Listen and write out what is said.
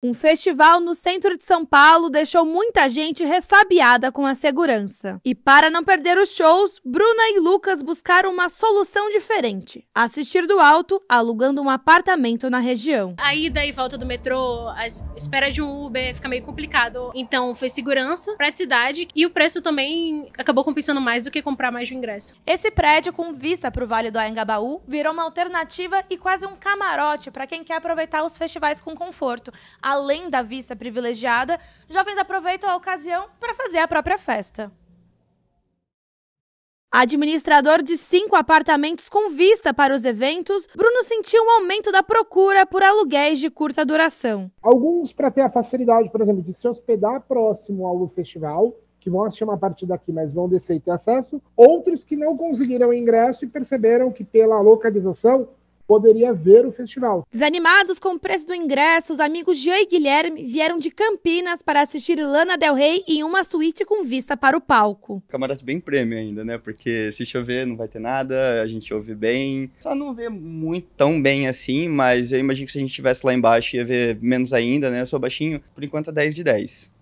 Um festival no centro de São Paulo deixou muita gente ressabiada com a segurança. E para não perder os shows, Bruna e Lucas buscaram uma solução diferente: assistir do alto, alugando um apartamento na região. A ida e volta do metrô, a espera de um Uber fica meio complicado. Então foi segurança, praticidade e o preço também acabou compensando mais do que comprar mais de um ingresso. Esse prédio com vista para o Vale do Anhangabaú virou uma alternativa e quase um camarote para quem quer aproveitar os festivais com conforto além da vista privilegiada, jovens aproveitam a ocasião para fazer a própria festa. Administrador de cinco apartamentos com vista para os eventos, Bruno sentiu um aumento da procura por aluguéis de curta duração. Alguns para ter a facilidade, por exemplo, de se hospedar próximo ao festival, que vão assistir uma partida aqui, mas vão descer e ter acesso. Outros que não conseguiram ingresso e perceberam que pela localização poderia ver o festival. Desanimados com o preço do ingresso, os amigos Jean e Guilherme vieram de Campinas para assistir Lana Del Rey em uma suíte com vista para o palco. Camarote bem prêmio ainda, né? Porque se chover não vai ter nada, a gente ouve bem. Só não vê muito tão bem assim, mas eu imagino que se a gente estivesse lá embaixo ia ver menos ainda, né? Eu sou baixinho, por enquanto é 10 de 10.